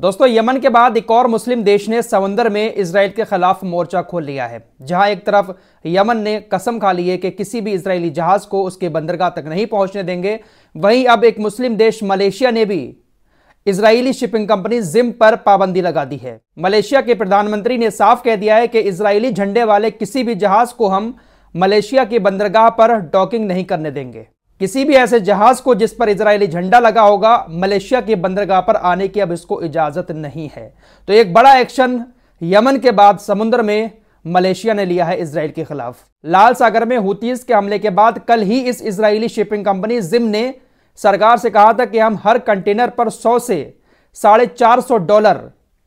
दोस्तों यमन के बाद एक और मुस्लिम देश ने समंदर में इसराइल के खिलाफ मोर्चा खोल लिया है जहां एक तरफ यमन ने कसम खा ली है कि किसी भी इसराइली जहाज को उसके बंदरगाह तक नहीं पहुंचने देंगे वहीं अब एक मुस्लिम देश मलेशिया ने भी इसराइली शिपिंग कंपनी जिम पर पाबंदी लगा दी है मलेशिया के प्रधानमंत्री ने साफ कह दिया है कि इसराइली झंडे वाले किसी भी जहाज को हम मलेशिया के बंदरगाह पर डॉकिंग नहीं करने देंगे किसी भी ऐसे जहाज को जिस पर इजरायली झंडा लगा होगा मलेशिया की बंदरगाह पर आने की अब इसको इजाजत नहीं है तो एक बड़ा एक्शन यमन के बाद समुद्र में मलेशिया ने लिया है इसराइल के खिलाफ लाल सागर में हुतीस के हमले के बाद कल ही इस इसराइली शिपिंग कंपनी जिम ने सरकार से कहा था कि हम हर कंटेनर पर 100 से साढ़े चार सौ डॉलर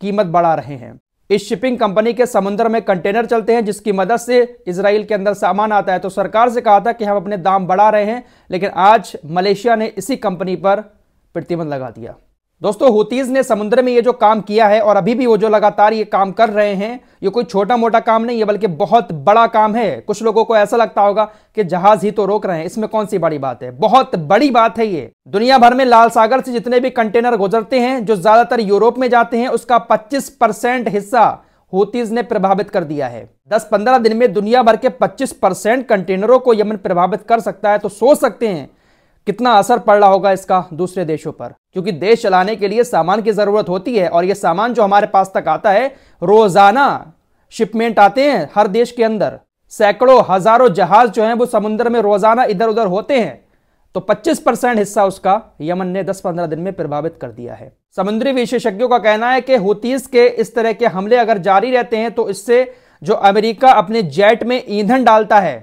कीमत बढ़ा रहे हैं इस शिपिंग कंपनी के समुद्र में कंटेनर चलते हैं जिसकी मदद से इसराइल के अंदर सामान आता है तो सरकार से कहा था कि हम अपने दाम बढ़ा रहे हैं लेकिन आज मलेशिया ने इसी कंपनी पर प्रतिबंध लगा दिया दोस्तों हुतीज ने समुद्र में ये जो काम किया है और अभी भी वो जो लगातार ये काम कर रहे हैं ये कोई छोटा मोटा काम नहीं है बल्कि बहुत बड़ा काम है कुछ लोगों को ऐसा लगता होगा कि जहाज ही तो रोक रहे हैं इसमें कौन सी बड़ी बात है बहुत बड़ी बात है ये दुनिया भर में लाल सागर से जितने भी कंटेनर गुजरते हैं जो ज्यादातर यूरोप में जाते हैं उसका पच्चीस हिस्सा हुतीज ने प्रभावित कर दिया है 10-15 दिन में दुनिया भर के 25 परसेंट कंटेनरों को यमन प्रभावित कर सकता है तो सोच सकते हैं कितना असर पड़ रहा होगा इसका दूसरे देशों पर क्योंकि देश चलाने के लिए सामान की ज़रूरत होती है और यह सामान जो हमारे पास तक आता है रोज़ाना शिपमेंट आते हैं हर देश के अंदर सैकड़ों हज़ारों जहाज़ जो हैं वो समुद्र में रोज़ाना इधर उधर होते हैं तो 25 परसेंट हिस्सा उसका यमन ने 10-15 दिन में प्रभावित कर दिया है समुद्री विशेषज्ञों का कहना है कि हुतीस के इस तरह के हमले अगर जारी रहते हैं तो इससे जो अमेरिका अपने जेट में ईंधन डालता है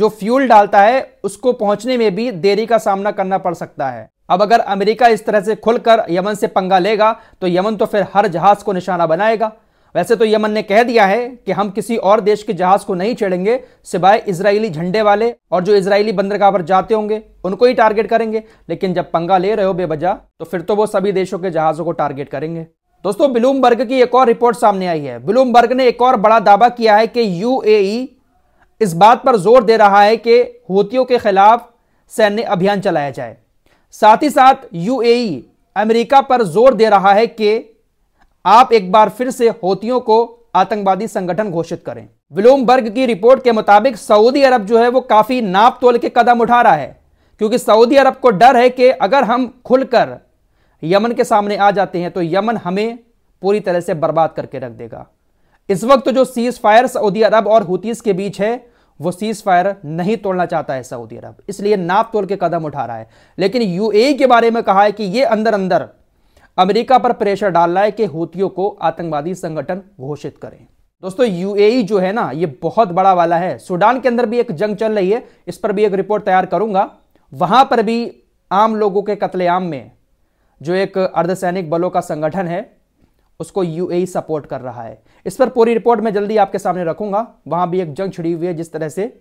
जो फ्यूल डालता है उसको पहुंचने में भी देरी का सामना करना पड़ सकता है अब अगर अमेरिका इस तरह से खुलकर यमन से पंगा लेगा तो यमन तो फिर हर जहाज को निशाना बनाएगा वैसे तो यमन ने कह दिया है कि हम किसी और देश के जहाज को नहीं छेड़ेंगे सिवाय इसराइली झंडे वाले और जो इसराइली बंदरगाह पर जाते होंगे उनको ही टारगेट करेंगे लेकिन जब पंगा ले रहे हो बेबजा तो फिर तो वो सभी देशों के जहाजों को टारगेट करेंगे दोस्तों ब्लूमबर्ग की एक और रिपोर्ट सामने आई है ब्लूमबर्ग ने एक और बड़ा दावा किया है कि यू इस बात पर जोर दे रहा है कि होतियों के खिलाफ सैन्य अभियान चलाया जाए साथ ही साथ यूएई अमेरिका पर जोर दे रहा है कि आप एक बार फिर से होतियों को आतंकवादी संगठन घोषित करें विलोमबर्ग की रिपोर्ट के मुताबिक सऊदी अरब जो है वो काफी नाप तोल के कदम उठा रहा है क्योंकि सऊदी अरब को डर है कि अगर हम खुलकर यमन के सामने आ जाते हैं तो यमन हमें पूरी तरह से बर्बाद करके रख देगा इस वक्त जो सीज फायर सऊदी अरब और हुतीस के बीच है वो सीज फायर नहीं तोड़ना चाहता है सऊदी अरब इसलिए नाप तोड़ के कदम उठा रहा है लेकिन यूएई के बारे में कहा है कि ये अंदर अंदर अमेरिका पर प्रेशर डाल रहा है कि हूतियों को आतंकवादी संगठन घोषित करें दोस्तों यूएई जो है ना ये बहुत बड़ा वाला है सूडान के अंदर भी एक जंग चल रही है इस पर भी एक रिपोर्ट तैयार करूंगा वहां पर भी आम लोगों के कत्लेआम में जो एक अर्धसैनिक बलों का संगठन है उसको यूएई सपोर्ट e कर रहा है इस पर पूरी रिपोर्ट मैं जल्दी आपके सामने रखूंगा वहां भी एक जंग छिड़ी हुई है जिस तरह से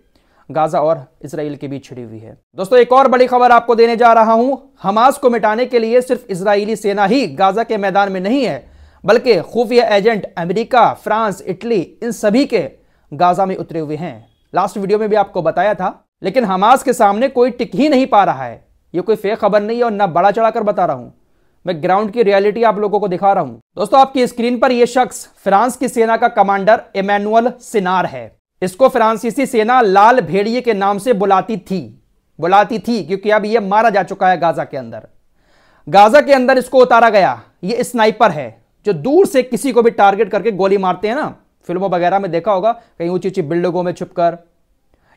गाजा और इसराइल के बीच छिड़ी हुई है दोस्तों एक और बड़ी खबर आपको देने जा रहा हूं हमास को मिटाने के लिए सिर्फ इसराइली सेना ही गाजा के मैदान में नहीं है बल्कि खुफिया एजेंट अमेरिका फ्रांस इटली इन सभी के गाजा में उतरे हुए हैं लास्ट वीडियो में भी आपको बताया था लेकिन हमास के सामने कोई टिक ही नहीं पा रहा है यह कोई फेक खबर नहीं है और ना बड़ा चढ़ाकर बता रहा हूं मैं ग्राउंड की रियलिटी आप लोगों को दिखा रहा हूं दोस्तों आपकी स्क्रीन पर यह शख्स फ्रांस की सेना का कमांडर इमैनुअल सिनार है इसको फ्रांसीसी सेना लाल भेड़िए के नाम से बुलाती थी बुलाती थी क्योंकि अब यह मारा जा चुका है गाजा के अंदर गाजा के अंदर इसको उतारा गया यह स्नाइपर है जो दूर से किसी को भी टारगेट करके गोली मारते हैं ना फिल्मों वगैरह में देखा होगा कहीं ऊंची ऊंची बिल्डिंगों में छुपकर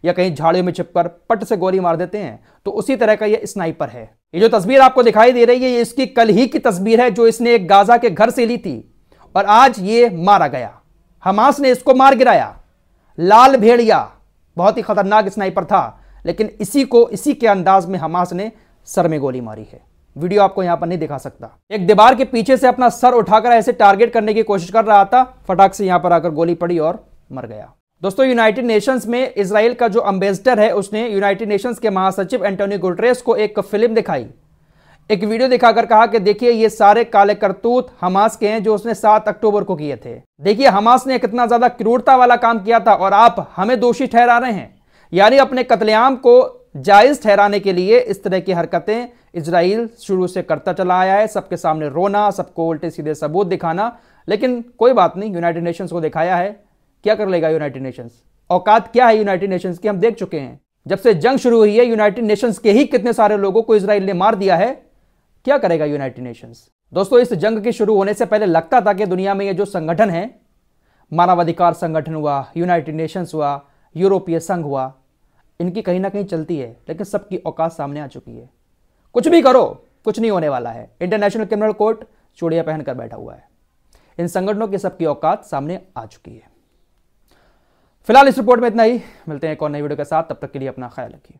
या कहीं झाड़ियों में छिपकर पट से गोली मार देते हैं तो उसी तरह का यह स्नाइपर है ये जो तस्वीर आपको दिखाई दे रही है ये इसकी कल ही की तस्वीर है जो इसने एक गाजा के घर से ली थी और आज ये मारा गया हमास ने इसको मार गिराया लाल भेड़िया बहुत ही खतरनाक स्नाइपर था लेकिन इसी को इसी के अंदाज में हमास ने सर में गोली मारी है वीडियो आपको यहां पर नहीं दिखा सकता एक दीवार के पीछे से अपना सर उठाकर ऐसे टारगेट करने की कोशिश कर रहा था फटाक से यहां पर आकर गोली पड़ी और मर गया दोस्तों यूनाइटेड नेशंस में इसराइल का जो अम्बेसडर है उसने यूनाइटेड नेशंस के महासचिव एंटोनी गुटरेस को एक फिल्म दिखाई एक वीडियो दिखाकर कहा कि देखिए ये सारे काले करतूत हमास के हैं जो उसने 7 अक्टूबर को किए थे देखिए हमास ने कितना ज्यादा क्रूरता वाला काम किया था और आप हमें दोषी ठहरा रहे हैं यानी अपने कतलेआम को जायज ठहराने के लिए इस तरह की हरकतें इसराइल शुरू से करता चला आया है सबके सामने रोना सबको उल्टे सीधे सबूत दिखाना लेकिन कोई बात नहीं यूनाइटेड नेशंस को दिखाया है क्या कर लेगा यूनाइटेड नेशंस औकात क्या है यूनाइटेड नेशंस की हम देख चुके हैं जब से जंग शुरू हुई है यूनाइटेड नेशंस के ही कितने सारे लोगों को इसराइल ने मार दिया है क्या करेगा यूनाइटेड नेशंस दोस्तों इस जंग के शुरू होने से पहले लगता था कि दुनिया में ये जो संगठन है मानवाधिकार संगठन हुआ यूनाइटेड नेशंस हुआ यूरोपीय संघ हुआ इनकी कहीं ना कहीं चलती है लेकिन सबकी औकात सामने आ चुकी है कुछ भी करो कुछ नहीं होने वाला है इंटरनेशनल क्रिमिनल कोर्ट चूड़िया पहनकर बैठा हुआ है इन संगठनों की सबकी औकात सामने आ चुकी है फिलहाल इस रिपोर्ट में इतना ही मिलते हैं एक और नई वीडियो के साथ तब तक के लिए अपना ख्याल रखिए